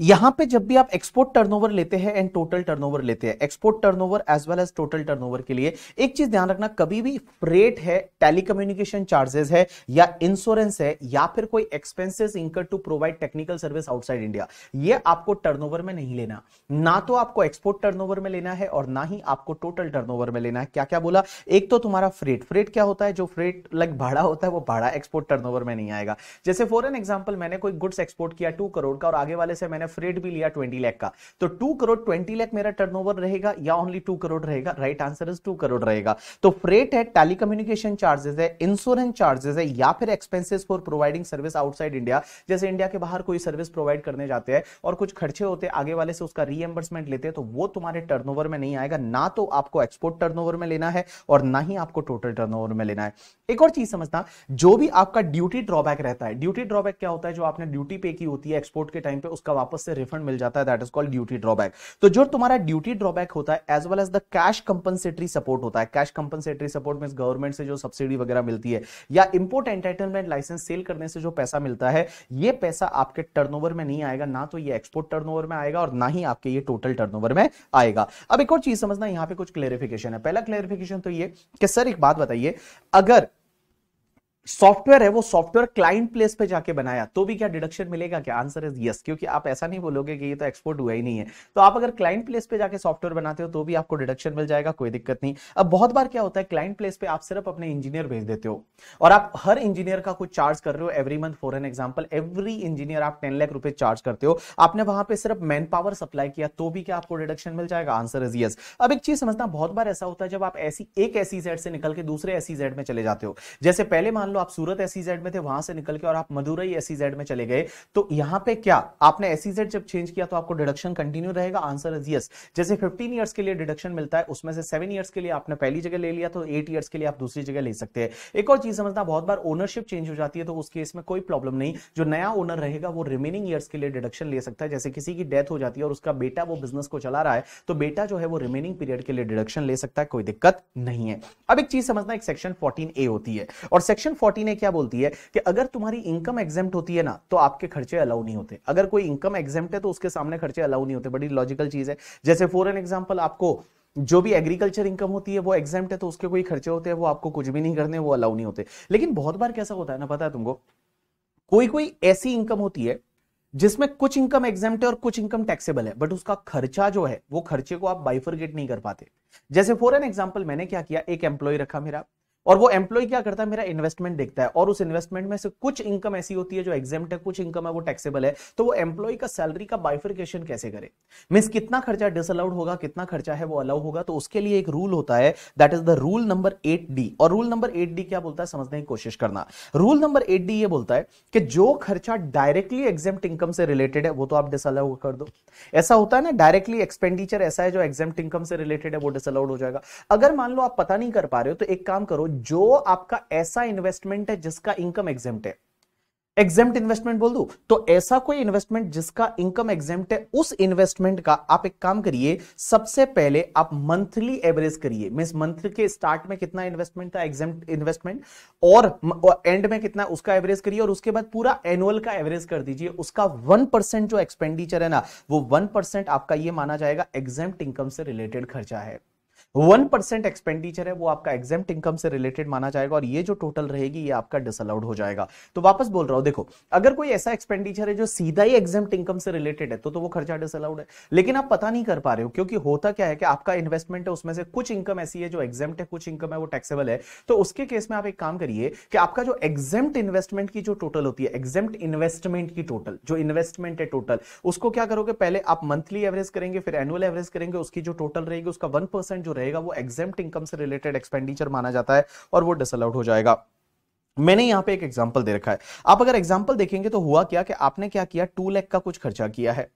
यहां पे जब भी आप एक्सपोर्ट टर्नओवर लेते हैं एंड टोटल टर्नओवर लेते हैं export turnover as well as total turnover के लिए एक चीज ध्यान रखना कभी भी फ्रेट है टेलीकम्युनिकेशन चार्जेस है या इंश्योरेंस है या फिर कोई expenses incur to provide technical service outside India ये आपको टर्न में नहीं लेना ना तो आपको एक्सपोर्ट टर्न में लेना है और ना ही आपको टोटल टर्न में लेना है क्या क्या बोला एक तो तुम्हारा फ्रेट फ्रेट क्या होता है जो फ्रेट लाइक भाड़ा होता है वो भाड़ा एक्सपोर्ट टर्न में नहीं आएगा जैसे फॉर एन एग्जाम्पल मैंने कोई गुड्स एक्सपोर्ट किया टू करोड़ का और आगे वाले से मैंने फ्रेड भी लिया ट्वेंटी लैख का तो टू करोड़ ट्वेंटी लैख मेरा टर्न रहेगा या ओनली टू करोड़ रहेगा right answer is two crore रहेगा तो फ्रेट है टेलीकम्युनिकेशन चार्जेस है इंश्योरेंस चार्जेस है या फिर expenses for providing service outside India जैसे इंडिया के बाहर कोई सर्विस प्रोवाइड करने जाते हैं और कुछ खर्चे होते हैं आगे वाले से उसका रीएम्बर्समेंट लेते हैं तो वो तुम्हारे टर्न में नहीं आएगा ना तो आपको एक्सपोर्ट टर्न में लेना है और ना ही आपको टोटल टर्न में लेना है एक और चीज समझना जो भी आपका ड्यूटी ड्रॉबैक रहता है ड्यूटी ड्रॉबैक क्या होता है जो आपने ड्यूटी पे की होती है एक्सपोर्ट के टाइम पे उसका उसका वापस से रिफंड मिल जाता है that is called duty drawback तो जो तुम्हारा ड्यूटी ड्रॉबैक होता है as well as the cash compensatory support होता है cash compensatory support mean government से जो सब्सिडी वगैरह मिलती है या इंपोर्ट एंटरटेनमेंट लाइसेंस सेल करने से जो पैसा मिलता है ये पैसा आपके टर्न में नहीं आएगा ना तो ये एक्सपोर्ट टर्न में आएगा और ना ही आपके ये टोटल टर्न में आएगा अब एक और चीज समझना यहाँ पे कुछ क्लेरिफिकेशन है पहला क्लेरिफिकेशन तो ये कि सर एक बात बताइए अगर सॉफ्टवेयर है वो सॉफ्टवेयर क्लाइंट प्लेस पे जाके बनाया तो भी क्या डिडक्शन मिलेगा क्या आंसर इज यस क्योंकि आप ऐसा नहीं बोलोगे कि ये तो एक्सपोर्ट हुआ ही नहीं है तो आप अगर क्लाइंट प्लेस पे जाके सॉफ्टवेयर बनाते हो तो भी आपको डिडक्शन मिल जाएगा कोई दिक्कत नहीं अब बहुत बार क्या होता है क्लाइंट प्लेस पे आप सिर्फ अपने इंजीनियर भेज देते हो और आप हर इंजीनियर का कुछ चार्ज कर रहे हो every month for an example every engineer आप टेन लाख रुपए चार्ज करते हो आपने वहां पर सिर्फ मैन पावर सप्लाई किया तो भी क्या आपको डिडक्शन मिल जाएगा आंसर इज यस अब एक चीज समझना बहुत बार ऐसा होता है जब आप ऐसी एक ऐसी जेड से निकल के दूसरे ऐसी जेड में चले जाते हो जैसे पहले मान लो लो आप सूरत एसीजेड e में थे वहां से निकल के और आप मदुरई एसीजेड e में चले गए तो यहां पे क्या आपने एसीजेड e जब चेंज किया तो आपको डिडक्शन कंटिन्यू रहेगा आंसर इज यस जैसे फिफ्टीन ईयर्स के लिए डिडक्शन मिलता है उसमें से सेवन ईयर्स के लिए आपने पहली जगह ले लिया तो एट ईयर्स के लिए आप दूसरी जगह ले सकते हैं एक और चीज समझना बहुत बार ओनरशिप चेंज हो जाती है तो उस केस में कोई प्रॉब्लम नहीं जो नया ओनर रहेगा वो रिमेनिंग ईयर्स के लिए डिडक्शन ले सकता है जैसे किसी की डेथ हो जाती है और उसका बेटा वो बिजनेस को चला रहा है तो बेटा जो है वो रिमेनिंग पीरियड के लिए डिडक्शन ले सकता है कोई दिक्कत नहीं है अब एक चीज समझना एक सेक्शन 14 ए होती है और सेक्शन 14 फोर्टीन क्या बोलती है कि अगर तुम्हारी इनकम एग्जाम होती है ना तो आपके खर्चे अलाउ नहीं होते अगर कोई इनकम एग्जाम है तो उसके सामने खर्चे अलाउ नहीं होते बड़ी लॉजिकल चीज है जैसे फॉर एन एग्जाम्पल आपको जो भी एग्रीकल्चर इनकम होती है वो एग्जाम है तो उसके कोई खर्चे होते हैं वो आपको कुछ भी नहीं करने वो अलाउ नहीं होते लेकिन बहुत बार कैसा होता है ना पता है तुमको कोई कोई ऐसी इनकम होती है जिसमें कुछ इनकम एग्जाम है और कुछ इनकम टैक्सेबल है बट उसका खर्चा जो है वो खर्चे को आप बाइफरगेट नहीं कर पाते जैसे फॉर एन एग्जाम्पल मैंने क्या किया एक एम्प्लॉय रखा मेरा और वो एम्प्लॉय क्या करता है मेरा इन्वेस्टमेंट देखता है और उस इन्वेस्टमेंट में से कुछ इनकम ऐसी होती है जो एग्जाम है कुछ इनकम है वो टैक्सेबल है तो वो एम्प्लॉय का सैलरी का बाइफिकेशन कैसे करे मीन्स कितना खर्चा डिसअलाउड होगा कितना खर्चा है वो अलाउ होगा तो उसके लिए एक रूल होता है that is the rule number eight D और रूल नंबर एट डी क्या बोलता है समझने की कोशिश करना रूल नंबर एट डी ये बोलता है कि जो खर्चा डायरेक्टली एग्जाम इनकम से रिलेटेड है वो तो आप डिसअलाउ कर दो ऐसा होता है ना डायरेक्टली एक्सपेंडिचर ऐसा है जो एग्जाम इनकम से रिलेटेड है वो डिसअलाउड हो जाएगा अगर मान लो आप पता नहीं कर पा रहे हो तो एक काम करो जो आपका ऐसा इन्वेस्टमेंट है जिसका इनकम एग्जेम्प्ट है एग्जेम्प्ट इन्वेस्टमेंट बोल दू तो ऐसा कोई इन्वेस्टमेंट जिसका इनकम एग्जेम्प्ट है उस इन्वेस्टमेंट का आप एक काम करिए सबसे पहले आप मंथली एवरेज करिए मीन मंथ के स्टार्ट में कितना इन्वेस्टमेंट था एग्जेम्प्ट इन्वेस्टमेंट और एंड में कितना उसका एवरेज करिए और उसके बाद पूरा एनुअल का एवरेज कर दीजिए उसका वन परसेंट जो एक्सपेंडिचर है ना वो वन परसेंट आपका ये माना जाएगा एग्जेम्प्ट इनकम से रिलेटेड खर्चा है वन परसेंट एक्सपेंडिचर है वो आपका एग्जाम इनकम से रिलेटेड माना जाएगा और ये जो टोटल रहेगी ये आपका डिसअलाउड हो जाएगा तो वापस बोल रहा हूं देखो अगर कोई ऐसा एक्सपेंडिचर है जो सीधा ही एग्जाम इनकम से रिलेटेड है तो, तो वो खर्चा डिसअलाउड है लेकिन आप पता नहीं कर पा रहे हो क्योंकि होता क्या है कि आपका इन्वेस्टमेंट है उसमें से कुछ इनकम ऐसी है जो एग्जाम है कुछ इनकम है वो टैक्सेबल है तो उसके केस में आप एक काम करिए कि आपका जो एग्जाम इन्वेस्टमेंट की जो टोटल होती है एग्जाम इन्वेस्टमेंट की टोटल जो इन्वेस्टमेंट है टोटल उसको क्या करोगे पहले आप मंथली एवरेज करेंगे फिर एनुअल एवरेज करेंगे उसकी जो टोटल रहेगी उसका वन जो रहेगा रहेगा वो एग्जाम इनकम से रिलेटेड एक्सपेंडिचर माना जाता है और वो डिसअलाउड हो जाएगा मैंने यहां पे एक एग्जाम्पल दे रखा है आप अगर एग्जाम्पल देखेंगे तो हुआ क्या कि आपने क्या किया टू लैख का कुछ खर्चा किया है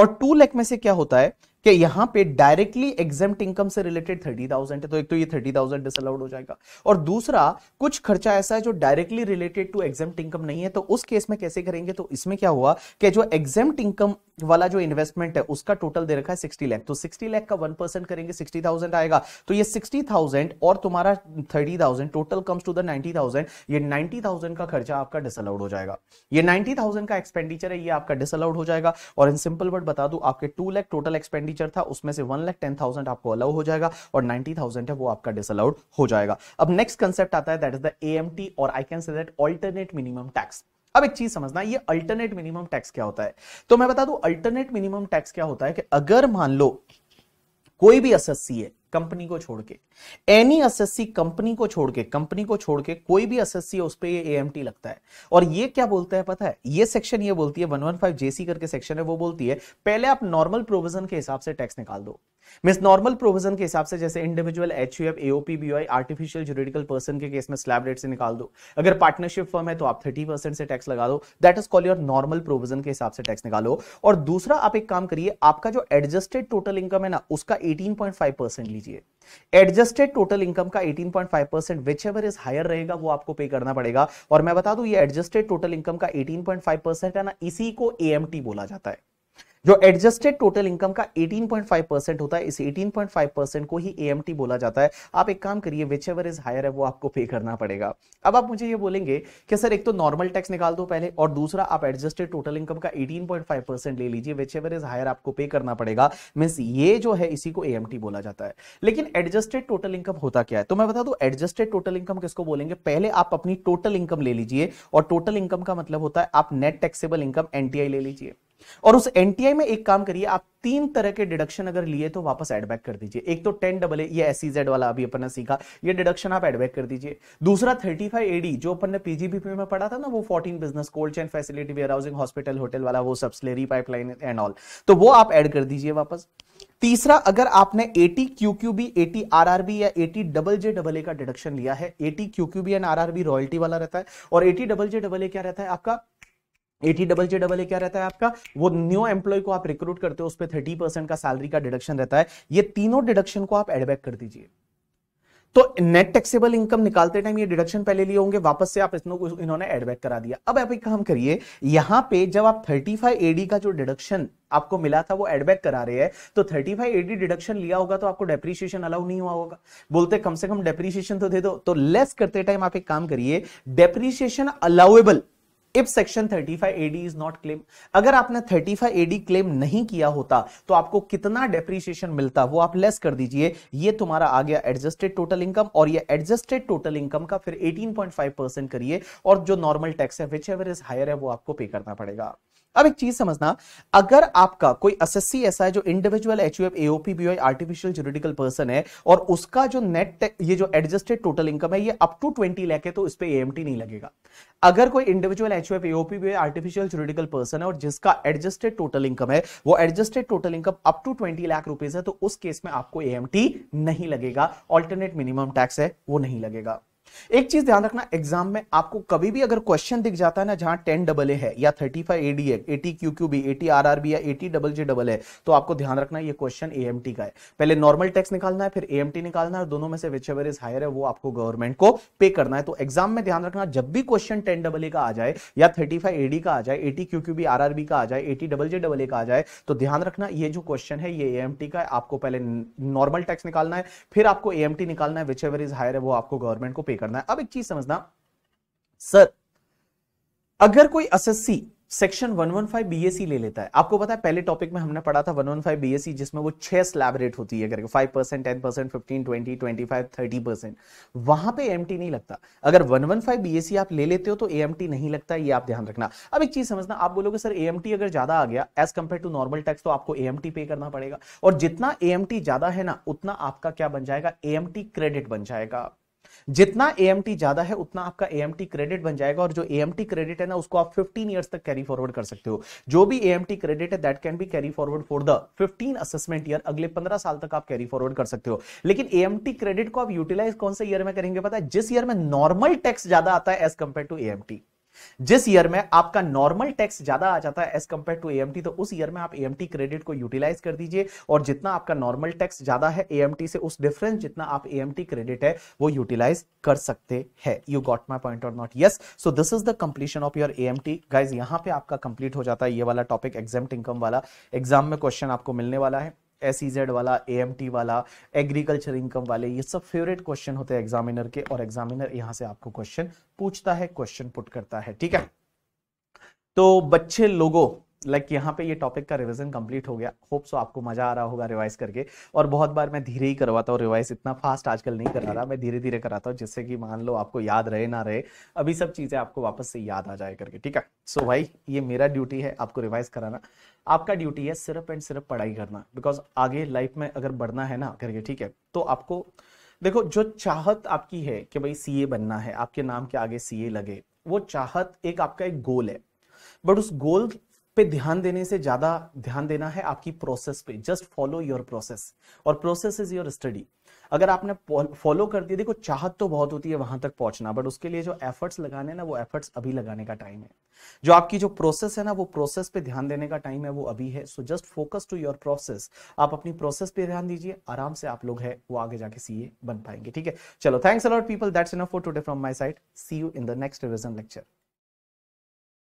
और टू लैख में से क्या होता है कि यहां पे डायरेक्टली एग्जाम इनकम से रिलेटेड थर्टी थाउजेंड है तो एक तो ये थर्टी थाउजेंड डिसअलाउड हो जाएगा और दूसरा कुछ खर्चा ऐसा है जो directly related to exempt income नहीं है तो उस केस में कैसे करेंगे तो इसमें क्या हुआ कि जो एग्जाम इनकम वाला जो इन्वेस्टमेंट है उसका टोटल दे रखा है सिक्सटी लैख तो सिक्सटी लैख का वन परसेंट करेंगे सिक्सटी थाउजेंड आएगा तो ये सिक्सटी थाउजेंड और तुम्हारा thirty thousand total comes to the ninety thousand ये नाइनटी थाउजेंड का खर्चा आपका डिसअलाउड हो जाएगा ये नाइनटी थाउजेंड का एक्सपेंडिचर है ये आपका डिसअलाउड हो जाएगा और इन सिंपल वर्ड बता दू आपके two lakh total expenditure feature था उसमें से वन लाख टेन थाउजेंड आपको अलाउ हो जाएगा और नाइनटी थाउजेंड है वो आपका डिसअलाउड हो जाएगा अब नेक्स्ट कंसेप्ट आता है दैट इज द ए और I can say that alternate minimum tax अब एक चीज समझना ये अल्टरनेट मिनिमम टैक्स क्या होता है तो मैं बता दू अल्टरनेट मिनिमम टैक्स क्या होता है कि अगर मान लो कोई भी एस है कंपनी को छोड़ के एनी एसएससी कंपनी को छोड़ के कंपनी को छोड़ के कोई भी एसएससी उस पर ये एएमटी लगता है और ये क्या बोलता है पता है ये सेक्शन ये बोलती है 115 जेसी करके सेक्शन है वो बोलती है पहले आप नॉर्मल प्रोविजन के हिसाब से टैक्स निकाल दो मिस नॉर्मल प्रोविजन के हिसाब से जैसे individual H U F AOP B artificial juridical person के केस में स्लैब रेट से निकाल दो अगर पार्टनरशिप फर्म है तो आप थर्टी परसेंट से टैक्स लगा दो that is call your normal provision के हिसाब से टैक्स निकालो और दूसरा आप एक काम करिए आपका जो एडजस्टेड टोटल इनकम है ना उसका एटीन पॉइंट फाइव परसेंट लीजिए एडजस्टेड टोटल इनकम का 18.5 percent whichever is higher रहेगा वो आपको पे करना पड़ेगा और मैं बता दूं ये एडजस्टेड टोटल इनकम का 18.5 परसेंट है ना इसी को एएमटी बोला जाता है जो एडजस्टेड टोटल इनकम का 18.5 परसेंट होता है इस 18.5 परसेंट को ही एएमटी बोला जाता है आप एक काम करिए विच एवर इज हायर है वो आपको पे करना पड़ेगा अब आप मुझे ये बोलेंगे कि सर एक तो नॉर्मल टैक्स निकाल दो पहले और दूसरा आप एडजस्टेड टोटल इनकम का 18.5 परसेंट ले लीजिए विच एवर इज हायर आपको पे करना पड़ेगा मीन्स ये जो है इसी को ए बोला जाता है लेकिन एडजस्टेड टोटल इनकम होता क्या है तो मैं बता दू एडजस्टेड टोटल इनकम किसको बोलेंगे पहले आप अपनी टोटल इनकम ले लीजिए और टोटल इनकम का मतलब होता है आप नेट टैक्सेबल इनकम एनटीआई ले लीजिए और उस एनटीआई में एक काम करिए आप तीन तरह के डिडक्शन अगर लिए तो वापस एडबैक कर दीजिए एक तो टेन डबल ए ये एस e वाला अभी अपन ने सीखा ये डिडक्शन आप एडबैक कर दीजिए दूसरा थर्टी फाइव एडी जो अपन ने पीजीबीपी में पढ़ा था ना वो fourteen business cold chain facility warehousing hospital hotel वाला वो सब्सिलरी पाइपलाइन एंड ऑल तो वो आप एड कर दीजिए वापस तीसरा अगर आपने eighty Q Q B eighty R R B या eighty double J double A का डिडक्शन लिया है eighty Q Q B and R R B royalty वाला रहता है और eighty double J double A क्या रहता है आपका eighty double J double A क्या रहता है आपका वो न्यू एम्प्लॉय को आप रिक्रूट करते हो उस पर थर्टी परसेंट का सैलरी का डिडक्शन रहता है ये तीनों डिडक्शन को आप एडबैक कर दीजिए तो नेट टैक्सेबल इनकम निकालते टाइम ये डिडक्शन पहले लिए होंगे वापस से आप इसको इन्होंने एडबैक करा दिया अब आप एक काम करिए यहां पे जब आप 35 एडी का जो डिडक्शन आपको मिला था वो एडबैक करा रहे हैं तो 35 एडी डिडक्शन लिया होगा तो आपको डेप्रीशिएशन अलाउ नहीं हुआ होगा बोलते कम से कम डेप्रीशिएशन तो दे दो तो लेस करते टाइम आप एक काम करिए depreciation allowable if section 35 AD is not claim अगर आपने 35 एडी क्लेम नहीं किया होता तो आपको कितना डेप्रीसिएशन मिलता वो आप लेस कर दीजिए ये तुम्हारा आ गया एडजस्टेड टोटल इनकम और ये एडजस्टेड टोटल इनकम का फिर 18.5 परसेंट करिए और जो नॉर्मल टैक्स है विच एवर इज हायर है वो आपको पे करना पड़ेगा अब एक चीज समझना अगर आपका कोई एसएससी ऐसा है जो individual F AOP BO artificial juridical person है और उसका जो नेट ये जो एडजस्टेड टोटल इनकम है ये अप टू ट्वेंटी लाख है तो इस पर एएमटी नहीं लगेगा अगर कोई individual F AOP BO artificial juridical person है और जिसका एडजस्टेड टोटल इनकम है वो adjusted total income up to twenty lakh rupees है तो उस केस में आपको एएमटी नहीं लगेगा ऑल्टरनेट मिनिमम टैक्स है वो नहीं लगेगा एक चीज ध्यान रखना एग्जाम में आपको कभी भी अगर क्वेश्चन दिख जाता है ना जहां टेन डबल ए है या थर्टी फाइव एडी है eighty Q Q B eighty R R B या एटी डबल जे डबल है तो आपको ध्यान रखना ये क्वेश्चन एम टी का है पहले नॉर्मल टैक्स निकालना है फिर टी निकालना है दोनों में से विच एवर इज हायर है वो आपको गवर्नमेंट को पे करना है तो एग्जाम में ध्यान रखना जब भी क्वेश्चन टेन डबल ए का आ जाए या थर्टी फाइव एडी का आ जाए eighty Q Q B R R B का आ जाए eighty double J double A का आ जाए तो ध्यान रखना ये जो क्वेश्चन है ये टी का है आपको पहले नॉर्मल टैक्स निकालना है फिर आपको टी निकालना है विच एवर इज हायर है वो आपको गवर्नमेंट को पे करना है अब एक चीज समझना सर अगर कोई एसएससी सेक्शन 115 बीएससी ले लेता है आपको पता है पहले टॉपिक में हमने पढ़ा था 115 बीएससी e, जिसमें वो छह स्लैब रेट होती है करके 5 percent ten percent fifteen twenty twenty five thirty percent वहां पे एमटी नहीं लगता अगर 115 बीएससी e आप ले लेते हो तो एएमटी नहीं लगता ये आप ध्यान रखना अब एक चीज समझना आप बोलोगे सर एएमटी अगर ज्यादा आ गया as compare to normal tax तो आपको एएमटी पे करना पड़ेगा और जितना एएमटी ज्यादा है ना उतना आपका क्या बन जाएगा एएमटी क्रेडिट बन जाएगा जितना एएमटी ज्यादा है उतना आपका एएमटी क्रेडिट बन जाएगा और जो ए क्रेडिट है ना उसको आप 15 ईयर्स तक कैरी फॉरवर्ड कर सकते हो जो भी एएमटी क्रेडिट है that can be carry forward for the 15 assessment year अगले 15 साल तक आप कैरी फॉरवर्ड कर सकते हो लेकिन एएमटी क्रेडिट को आप यूटिलाइज कौन से ईयर में करेंगे पता है जिस ईयर में नॉर्मल टैक्स ज्यादा आता है एज कंपेयर टू ए जिस ईयर में आपका नॉर्मल टैक्स ज्यादा आ जाता है एज कंपेयर टू एएमटी तो उस ईयर में आप एएमटी क्रेडिट को यूटिलाइज कर दीजिए और जितना आपका नॉर्मल टैक्स ज्यादा है एएमटी से उस डिफरेंस जितना आप एएमटी क्रेडिट है वो यूटिलाइज कर सकते हैं यू गॉट माई पॉइंट और not yes so this is the completion of your T guys यहां पर आपका कंप्लीट हो जाता है ये वाला टॉपिक एग्जाम इनकम वाला एग्जाम में क्वेश्चन आपको मिलने वाला है एस e वाला ए वाला एग्रीकल्चर इनकम वाले ये सब फेवरेट क्वेश्चन होते हैं एग्जामिनर के और एग्जामिनर यहाँ से आपको क्वेश्चन पूछता है क्वेश्चन पुट करता है ठीक है तो बच्चे लोगों लाइक यहाँ पे ये टॉपिक का रिवीजन कंप्लीट हो गया होप सो आपको मजा आ रहा होगा रिवाइज करके और बहुत बार मैं धीरे ही करवाता हूँ रिवाइज इतना फास्ट आजकल नहीं करा रहा मैं धीरे धीरे कराता हूँ जिससे कि मान लो आपको याद रहे ना रहे अभी सब चीज़ें आपको वापस से याद आ जाए करके ठीक है सो so भाई ये मेरा ड्यूटी है आपको रिवाइज कराना आपका ड्यूटी है सिर्फ एंड सिर्फ पढ़ाई करना बिकॉज आगे लाइफ में अगर बढ़ना है ना करके ठीक है तो आपको देखो जो चाहत आपकी है कि भाई सी बनना है आपके नाम के आगे सी लगे वो चाहत एक आपका एक गोल है बट उस गोल पे ध्यान देने से ज्यादा ध्यान देना है आपकी प्रोसेस पे जस्ट फॉलो योर प्रोसेस और प्रोसेस इज योर स्टडी अगर आपने फॉलो कर दिया देखो चाहत तो बहुत होती है वहां तक पहुंचना बट उसके लिए जो एफर्ट्स लगाने ना वो एफर्ट्स अभी लगाने का टाइम है जो आपकी जो प्रोसेस है ना वो प्रोसेस पे ध्यान देने का टाइम है वो अभी है so just focus to your process आप अपनी प्रोसेस पे ध्यान दीजिए आराम से आप लोग है वो आगे जाके सीए बन पाएंगे ठीक है चलो thanks a lot people that's enough for today from my side see you in the next revision lecture